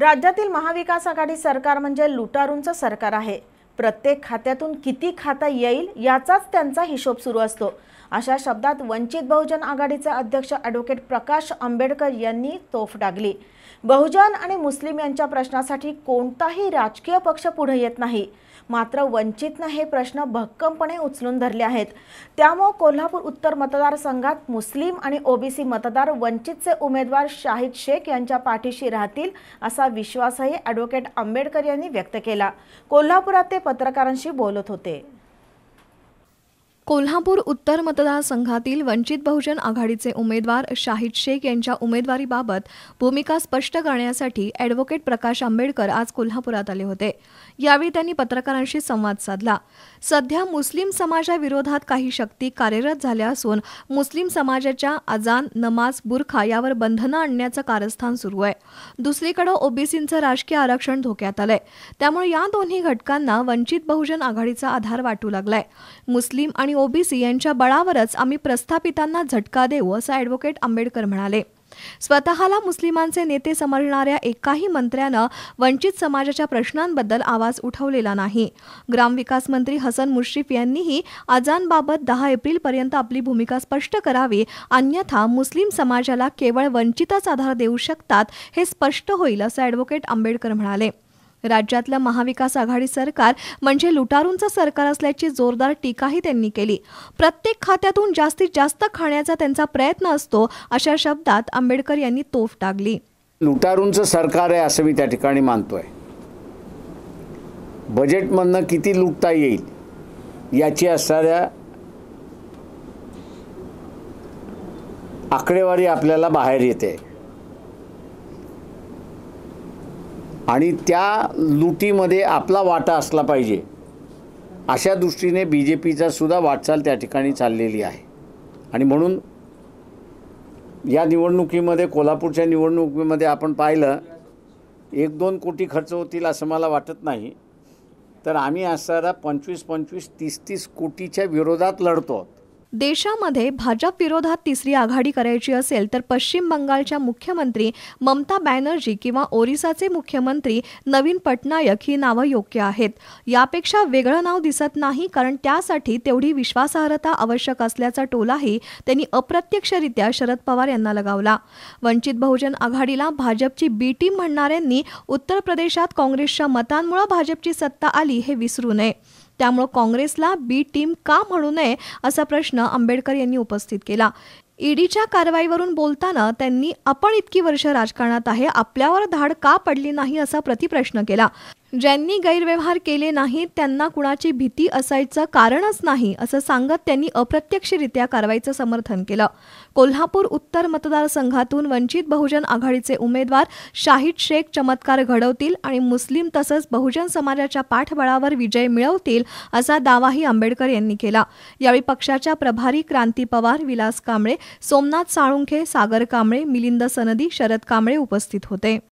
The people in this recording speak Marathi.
राज्यातील महाविकास आघाडी सरकार म्हणजे लुटारूंचं सरकार आहे प्रत्येक खात्यातून किती खाता येईल याचाच त्यांचा हिशोब सुरू असतो अशा शब्दात वंचित बहुजन आघाडीचे अध्यक्ष ॲडव्होकेट प्रकाश आंबेडकर यांनी तोफ डागली बहुजन आणि मुस्लिम यांच्या प्रश्नासाठी कोणताही राजकीय पक्ष पुढे येत नाही मात्र वंचितनं हे प्रश्न भक्कमपणे उचलून धरले आहेत त्यामुळं कोल्हापूर उत्तर मतदारसंघात मुस्लिम आणि ओबीसी मतदार वंचितचे उमेदवार शाहिद शेख यांच्या पाठीशी राहतील असा विश्वासही ॲडव्होकेट आंबेडकर यांनी व्यक्त केला कोल्हापुरात ते पत्रकारांशी बोलत होते कोल्हापूर उत्तर मतदारसंघातील वंचित बहुजन आघाडीचे उमेदवार शाहिद शेख यांच्या उमेदवारीबाबत भूमिका स्पष्ट करण्यासाठी ॲडव्होकेट प्रकाश आंबेडकर आज कोल्हापुरात आले होते यावेळी त्यांनी पत्रकारांशी संवाद साधला सध्या मुस्लिम समाजाविरोधात काही शक्ती कार्यरत झाल्या असून मुस्लिम समाजाच्या अजान नमाज बुरखा यावर बंधनं आणण्याचं कारस्थान सुरू आहे दुसरीकडे ओबीसींचं राजकीय आरक्षण धोक्यात आलंय त्यामुळे या दोन्ही घटकांना वंचित बहुजन आघाडीचा आधार वाटू लागलाय मुस्लिम आणि आणि ओबीसी यांच्या बळावरच आम्ही प्रस्थापितांना झटका देऊ असं ऍडव्होकेट आंबेडकर म्हणाले स्वतःला मुस्लिमांचे नेते समजणाऱ्या एकाही मंत्र्यानं वंचित समाजाच्या प्रश्नांबद्दल आवाज उठवलेला नाही ग्रामविकास मंत्री हसन मुश्रीफ यांनीही अजानबाबत दहा एप्रिलपर्यंत आपली भूमिका स्पष्ट करावी अन्यथा मुस्लिम समाजाला केवळ वंचितच आधार देऊ शकतात हे स्पष्ट होईल असं ऍडव्होकेट आंबेडकर म्हणाले राज्यातलं महाविकास आघाडी सरकार म्हणजे लुटारूंचं सरकार असल्याची जोरदार टीकाही त्यांनी केली प्रत्येक खात्यातून जास्तीत जास्त खाण्याचा त्यांचा प्रयत्न असतो अशा शब्दात आंबेडकर यांनी तोफ टाकली लुटारूंचं सरकार आहे असं मी त्या ठिकाणी मानतोय बजेटमधनं किती लुटता येईल याची असणाऱ्या आकडेवारी आपल्याला बाहेर येते आणि त्या लुटीमध्ये आपला वाटा असला पाहिजे अशा दृष्टीने बी जे पीचा सुद्धा वाटचाल त्या ठिकाणी चाललेली आहे आणि म्हणून या निवडणुकीमध्ये कोल्हापूरच्या निवडणुकीमध्ये आपण पाहिलं एक दोन कोटी खर्च होतील असं मला वाटत नाही तर आम्ही असणारा पंचवीस पंचवीस तीस तीस कोटीच्या विरोधात लढतो देशामध्ये भाजप विरोधात तिसरी आघाडी करायची असेल तर पश्चिम बंगालच्या मुख्यमंत्री ममता बॅनर्जी किंवा ओरिसाचे मुख्यमंत्री नवीन पटनायक ही नावं योग्य आहेत यापेक्षा वेगळं नाव दिसत नाही कारण त्यासाठी तेवढी विश्वासार्हता आवश्यक असल्याचा टोलाही त्यांनी अप्रत्यक्षरित्या शरद पवार यांना लगावला वंचित बहुजन आघाडीला भाजपची बी टीम म्हणणाऱ्यांनी उत्तर प्रदेशात काँग्रेसच्या मतांमुळे भाजपची सत्ता आली हे विसरू नये त्यामुळे काँग्रेसला बी टीम का म्हणू नये असा प्रश्न आंबेडकर यांनी उपस्थित केला ईडीच्या कारवाईवरून बोलताना त्यांनी आपण इतकी वर्ष राजकारणात आहे आपल्यावर धाड का पडली नाही असा प्रतिप्रश्न केला ज्यांनी गैरव्यवहार केले नाहीत त्यांना कुणाची भीती असायचं कारणच नाही असं सांगत त्यांनी अप्रत्यक्षरित्या कारवाईचं समर्थन केलं कोल्हापूर उत्तर मतदारसंघातून वंचित बहुजन आघाडीचे उमेदवार शाहिद शेख चमत्कार घडवतील आणि मुस्लिम तसंच बहुजन समाजाच्या पाठबळावर विजय मिळवतील असा दावाही आंबेडकर यांनी केला यावेळी पक्षाच्या प्रभारी क्रांती पवार विलास कांबळे सोमनाथ साळुंखे सागर कांबळे मिलिंद सनदी शरद कांबळे उपस्थित होते